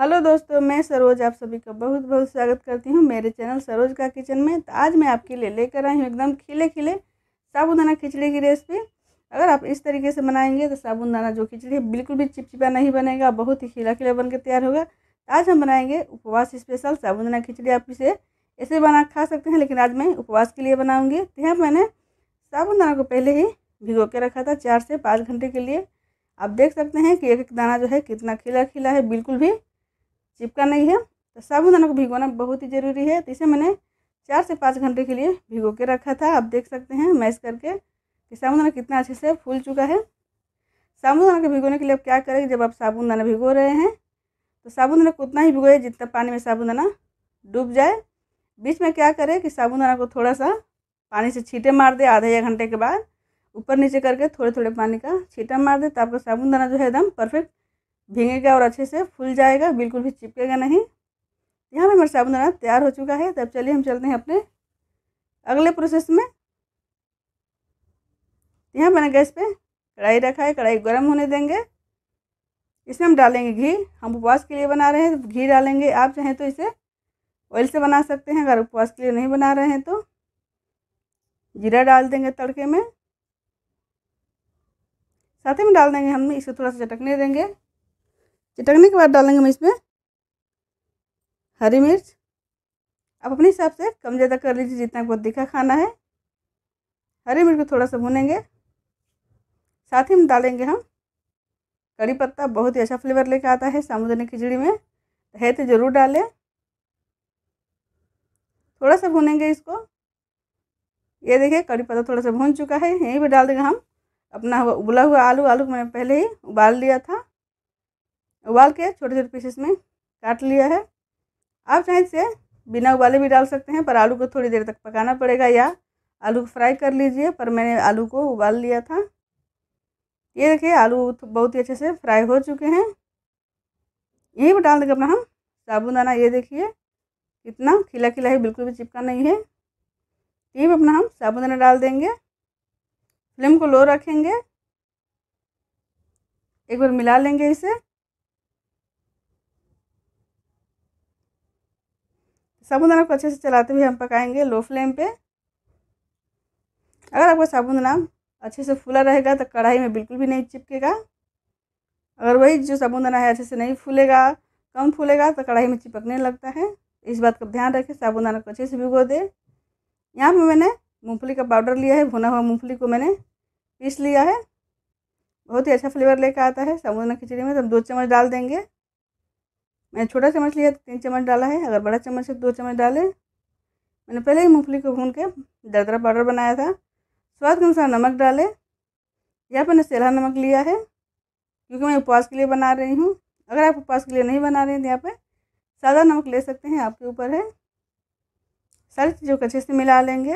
hello दोस्तों मैं सरोज आप सभी का बहुत बहुत स्वागत करती हूँ मेरे चैनल सरोज का किचन में तो आज मैं आपके लिए लेकर आई हूँ एकदम खिले खिले साबुदाना खिचड़ी की रेसिपी अगर आप इस तरीके से बनाएंगे तो साबुदाना जो खिचड़ी है बिल्कुल भी चिपचिपा नहीं बनेगा बहुत ही खिला खिला बन तैयार होगा तो आज हम बनाएंगे उपवास स्पेशल साबुदाना खिचड़ी आप इसे ऐसे बना खा सकते हैं लेकिन आज मैं उपवास के लिए बनाऊँगी तो यहाँ मैंने साबुदाना को पहले ही भिगो के रखा था चार से पाँच घंटे के लिए आप देख सकते हैं कि एक एक दाना जो है कितना खिला खिला है बिल्कुल भी चिपका नहीं है तो साबुदाना को भिगोना बहुत ही ज़रूरी है तो इसे मैंने चार से पाँच घंटे के लिए भिगो के रखा था आप देख सकते हैं मैश करके कि साबुदाना कितना अच्छे से फूल चुका है साबुदाना को भिगोने के लिए आप क्या करेंगे जब आप साबुदाना भिगो रहे हैं तो साबुदाना को उतना ही भिगोए जितना पानी में साबुदाना डूब जाए बीच में क्या करें कि साबुदाना को थोड़ा सा पानी से छीटे मार दे आधे या घंटे के बाद ऊपर नीचे करके थोड़े थोड़े पानी का छीटा मार दे तो आपका साबुन दाना जो है एकदम परफेक्ट भींगेगा और अच्छे से फूल जाएगा बिल्कुल भी चिपकेगा नहीं यहाँ पर हमारा साबुन दाना तैयार हो चुका है तब तो चलिए हम चलते हैं अपने अगले प्रोसेस में यहाँ मैंने गैस पे कढ़ाई रखा है कढ़ाई गर्म होने देंगे इसमें हम डालेंगे घी हम उपवास के लिए बना रहे हैं तो घी डालेंगे आप चाहें तो इसे ऑयल से बना सकते हैं अगर उपवास के लिए नहीं बना रहे हैं तो जीरा डाल देंगे तड़के में साथ ही में डाल देंगे हम इसे थोड़ा सा चटकने देंगे चटकने के बाद डालेंगे हम इसमें हरी मिर्च आप अपने हिसाब से कम ज़्यादा कर लीजिए जितना बहुत दिखा खाना है हरी मिर्च को थोड़ा सा भुनेंगे साथ ही में डालेंगे हम कड़ी पत्ता बहुत ही अच्छा फ्लेवर लेकर आता है सामुदाने खिचड़ी में है तो ज़रूर डालें थोड़ा सा भूनेंगे इसको ये देखिए कड़ी पत्ता थोड़ा सा भून चुका है यहीं पर डाल देंगे हम अपना हुआ उबला हुआ आलू आलू को मैंने पहले ही उबाल लिया था उबाल के छोटे छोटे पीसेस में काट लिया है आप चाहें इसे बिना उबाले भी डाल सकते हैं पर आलू को थोड़ी देर तक पकाना पड़ेगा या आलू को फ्राई कर लीजिए पर मैंने आलू को उबाल लिया था ये देखिए आलू बहुत ही अच्छे से फ्राई हो चुके हैं ये भी डाल देंगे अपना हम साबुदाना ये देखिए कितना खिला खिला है बिल्कुल भी चिपका नहीं है ये भी अपना हम साबुदाना डाल देंगे फ्लेम को लो रखेंगे एक बार मिला लेंगे इसे साबुदाना को अच्छे से चलाते हुए हम पकाएंगे लो फ्लेम पे अगर आपका साबुदाना अच्छे से फूला रहेगा तो कढ़ाई में बिल्कुल भी नहीं चिपकेगा अगर वही जो साबुदाना है अच्छे से नहीं फूलेगा कम फूलेगा तो कढ़ाई में चिपकने लगता है इस बात का ध्यान रखें साबुदाना को अच्छे से भिगो दे यहाँ पर मैंने मूँगफली का पाउडर लिया है भुना हुआ मूँगफली को मैंने पीस लिया है बहुत ही अच्छा फ्लेवर लेकर आता है साबुदाना खिचड़ी में तो हम दो चम्मच डाल देंगे मैंने छोटा चम्मच लिया तीन चम्मच डाला है अगर बड़ा चम्मच है तो दो चम्मच डालें मैंने पहले ही मूँगफली को भून के दरदरा पाउडर बनाया था स्वाद के अनुसार नमक डालें यहाँ पर मैंने सेला नमक लिया है क्योंकि मैं उपवास के लिए बना रही हूँ अगर आप उपवास के लिए नहीं बना रहे हैं तो यहाँ पर सादा नमक ले सकते हैं आपके ऊपर है सारी चीज़ों को अच्छे से मिला लेंगे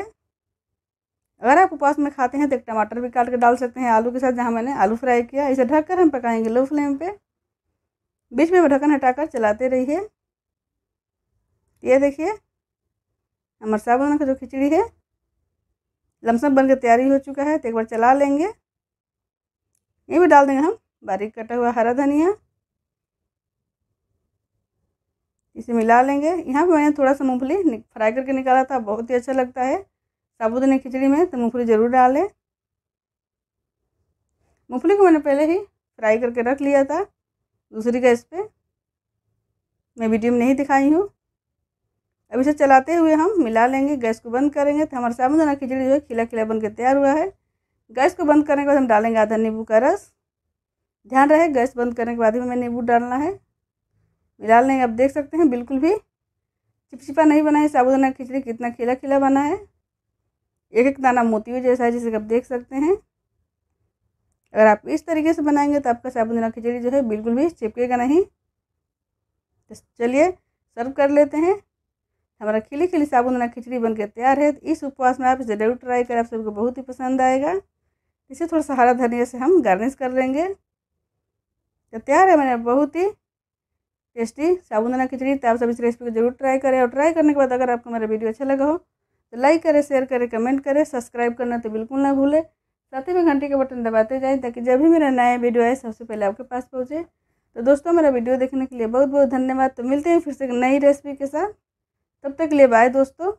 अगर आप उपवास में खाते हैं तो एक टमाटर भी काट के डाल सकते हैं आलू के साथ जहाँ मैंने आलू फ्राई किया इसे ढककर हम पकाएंगे लो फ्लेम पे बीच में ढक्कन हटाकर चलाते रहिए ये देखिए हमारे साबुदाना का जो खिचड़ी है लमसम बनकर तैयारी हो चुका है तो एक बार चला लेंगे ये भी डाल देंगे हम बारीक कटा हुआ हरा धनिया इसे मिला लेंगे यहाँ पे मैंने थोड़ा सा मूँगफली फ्राई करके निकाला था बहुत ही अच्छा लगता है साबुदानी खिचड़ी में तो मूँगफली ज़रूर डालें मूँगफली को मैंने पहले ही फ्राई करके रख लिया था दूसरी गैस पे मैं वीडियो में नहीं दिखाई हूँ अब इसे चलाते हुए हम मिला लेंगे गैस को बंद करेंगे तो हमारे साबुन दाना खिचड़ी जो है खिला खिला बन के तैयार हुआ है गैस को बंद करने के बाद हम डालेंगे आधा नींबू का रस ध्यान रहे गैस बंद करने के बाद ही हमें नींबू डालना है मिला लेंगे आप देख सकते हैं बिल्कुल भी चिपचिपा नहीं बना है साबुदाना खिचड़ी कितना खिला खिला बना है एक एक दाना हुई जैसा है जिसे आप देख सकते हैं अगर आप इस तरीके से बनाएंगे तो आपका साबुदाना खिचड़ी जो है बिल्कुल भी चिपकेगा नहीं तो चलिए सर्व कर लेते हैं हमारा खिली खिली साबुदाना खिचड़ी बनकर तैयार है तो इस उपवास में आप इसे जरूर ट्राई करें आप सबको बहुत ही पसंद आएगा इसे थोड़ा सा हरा धनिया से हम गार्निश कर लेंगे तो तैयार है मैंने बहुत ही टेस्टी साबुदाना खिचड़ी तो आप सब इस रेसिपी को जरूर ट्राई करें और ट्राई करने के बाद अगर आपको मेरा वीडियो अच्छा लगा हो तो लाइक करें शेयर करें कमेंट करें सब्सक्राइब करना तो बिल्कुल ना भूलें साथ ही में घंटे के बटन दबाते जाएं ताकि जब भी मेरा नया वीडियो आए सबसे पहले आपके पास पहुँचे तो दोस्तों मेरा वीडियो देखने के लिए बहुत बहुत धन्यवाद तो मिलते हैं फिर से नई रेसिपी के साथ तब तक के लिए बाय दोस्तों